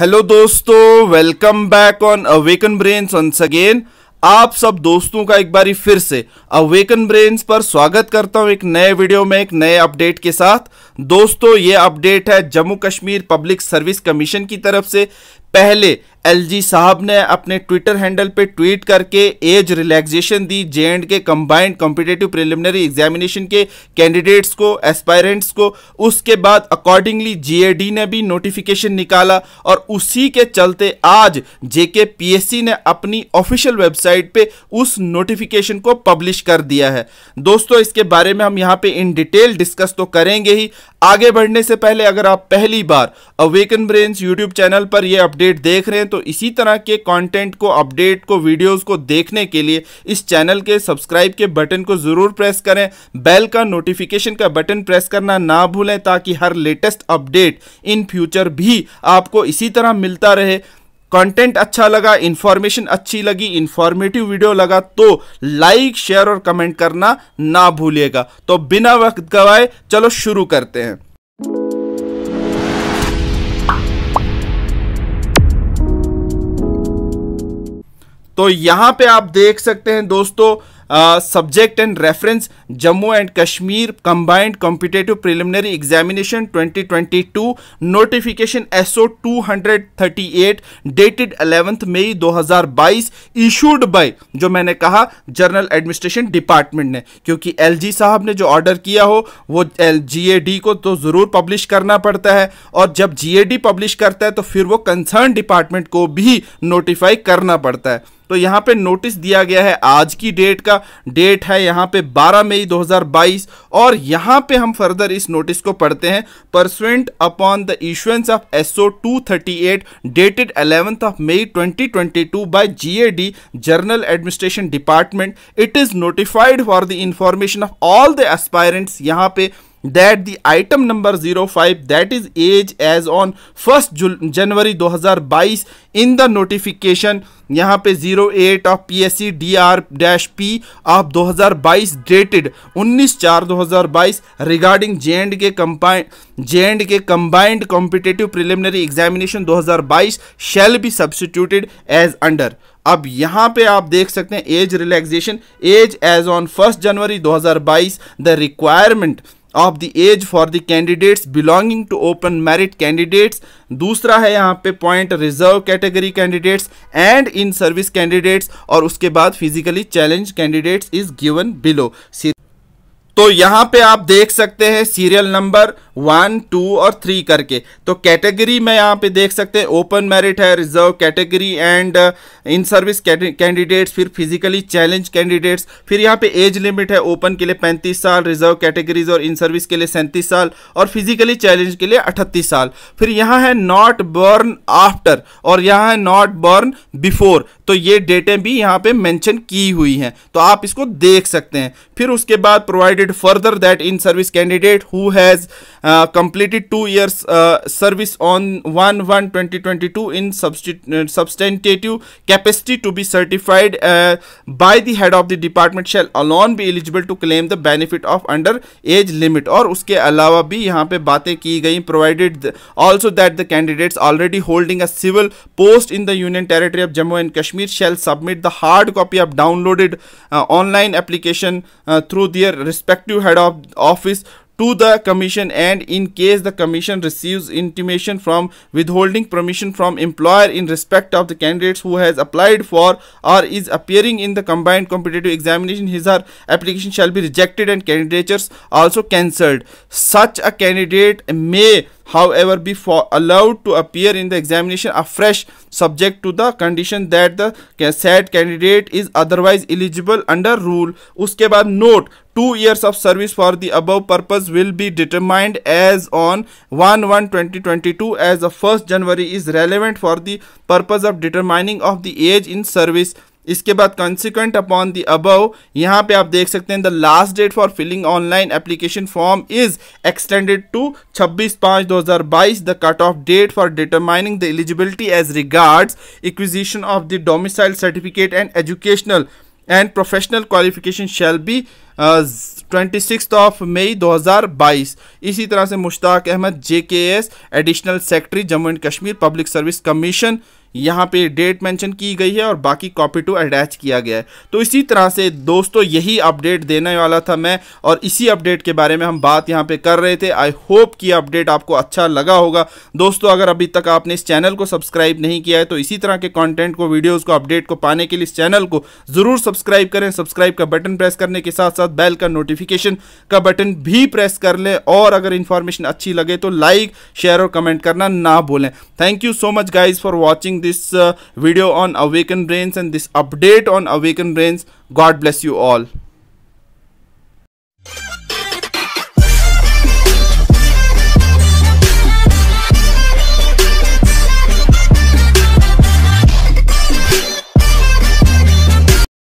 hello दोस्तों welcome back on awaken brains once again आप सब दोस्तों का एक बार फिर से अवेकन ब्रेन्स पर स्वागत करता हूं एक नए वीडियो में एक नए अपडेट के साथ दोस्तों ये अपडेट है Jammu Kashmir public service commission की तरफ से पहले एलजी साहब ने अपने ट्विटर हैंडल पे ट्वीट करके एज रिलैक्सेशन दी J and K combined competitive preliminary examination के कैंडिडेट्स को एस्पायरेंट्स को उसके बाद अकॉर्डिंगली जीएडी ने भी नोटिफिकेशन निकाला और उसी के चलते आज जेके पीएससी ने अपनी ऑफिशियल वेबसाइट पे उस नोटिफिकेशन को पब्लिश कर दिया है दोस्तों इसके बारे में हम यहाँ पे इन डिटेल डिस्कस तो करेंगे ही आगे बढ़ने से पहले अगर आप पहली बार अवेकन ब्रेन्स यूट्यूब चैनल पर यह अपडेट अपडेट देख रहे हैं तो इसी तरह के कंटेंट को अपडेट को वीडियोस को देखने के लिए इस चैनल के सब्सक्राइब के बटन को ज़रूर प्रेस करें बेल का नोटिफिकेशन का बटन प्रेस करना ना भूलें ताकि हर लेटेस्ट अपडेट इन फ्यूचर भी आपको इसी तरह मिलता रहे कंटेंट अच्छा लगा इन्फॉर्मेशन अच्छी लगी इन्फॉर्मेटिव वीडियो लगा तो लाइक शेयर और कमेंट करना ना भूलिएगा तो बिना वक्त गवाए चलो शुरू करते हैं तो यहाँ पे आप देख सकते हैं दोस्तों subject and reference Jammu and Kashmir combined competitive preliminary examination 2022 notification SO 238 dated 11th May 2022 issued by जो मैंने कहा जनरल एडमिनिस्ट्रेशन डिपार्टमेंट ने क्योंकि एलजी साहब ने जो ऑर्डर किया हो वो एल जी को तो ज़रूर पब्लिश करना पड़ता है और जब जी पब्लिश करता है तो फिर वो कंसर्न डिपार्टमेंट को भी नोटिफाई करना पड़ता है तो यहाँ पे नोटिस दिया गया है आज की डेट का डेट है यहाँ पे 12 मई 2022 और यहाँ पे हम फर्दर इस नोटिस को पढ़ते हैं pursuant upon the issuance of SO 238 dated 11th of May 2022 by GAD general administration department it is notified for the information of all the aspirants यहाँ पे that the item number 05 that is age as on 1st January 2022 in the notification यहाँ पे 08 of P S C D R dash P of 2022 dated 19 चार 2022 regarding J and K combined J and K combined competitive preliminary examination 2022 shall be substituted as under अब यहाँ पे आप देख सकते हैं age relaxation age age on first January 2022 the requirement of the age for the candidates belonging to open merit candidates दूसरा है यहाँ पे point reserve category candidates and in service candidates और उसके बाद physically challenge candidates is given below तो यहाँ पे आप देख सकते हैं सीरियल नंबर वन टू और थ्री करके तो कैटेगरी में यहाँ पे देख सकते हैं ओपन मेरिट है reserve category and uh, in service candidates फिर फिजिकली चैलेंज कैंडिडेट्स फिर यहाँ पे एज लिमिट है ओपन के लिए पैंतीस साल रिजर्व कैटेगरीज और इन सर्विस के लिए सैंतीस साल और फिजिकली चैलेंज के लिए अठतीस साल फिर यहाँ है नॉट बर्न आफ्टर और यहाँ है नॉट बर्न बिफोर तो ये डेटें भी यहाँ पे मेंशन की हुई हैं तो आप इसको देख सकते हैं फिर उसके बाद provided further that in service candidate who has completed two years service on 1 1 2022 in substantive capacity to be certified by the head of the department shall alone be eligible to claim the benefit of under age limit और उसके अलावा भी यहाँ पे बातें की गई provided also that the candidates already holding a civil post in the union territory of Jammu and Kashmir shall submit the hard copy of downloaded online application through their respective head of office to the commission and in case the commission receives intimation from withholding permission from employer in respect of the candidates who has applied for or is appearing in the combined competitive examination his or application shall be rejected and candidatures also cancelled such a candidate may however be for allowed to appear in the examination afresh subject to the condition that the said candidate is otherwise eligible under rule Uske baad note two years of service for the above purpose will be determined as on 1 1 2022 as the 1st January is relevant for the purpose of determining of the age in service इसके बाद consequent upon the above यहाँ पे आप देख सकते हैं the last date for filling online application form is extended to 26 पाँच 2022 the cut off date for determining the eligibility age regards acquisition of the domicile certificate and educational and professional qualification shall be twenty six of May 2022 इसी तरह से Mushtaq Ahmed J K S additional secretary Jammu and Kashmir public service commission यहाँ पे date mention की गई है और बाकी कॉपी टू अटैच किया गया है तो इसी तरह से दोस्तों यही अपडेट देने वाला था मैं और इसी अपडेट के बारे में हम बात यहाँ पे कर रहे थे आई होप कि अपडेट आपको अच्छा लगा होगा दोस्तों अगर अभी तक आपने इस चैनल को सब्सक्राइब नहीं किया है तो इसी तरह के कॉन्टेंट को वीडियोज़ को अपडेट को पाने के लिए इस चैनल को ज़रूर सब्सक्राइब करें सब्सक्राइब का बटन प्रेस करने के साथ साथ बैल का नोटिफिकेशन का बटन भी प्रेस कर लें और अगर इन्फॉर्मेशन अच्छी लगे तो लाइक शेयर और कमेंट करना ना भूलें thank you so much guys for watching this uh, video on Awakened brains and this update on Awakened brains god bless you all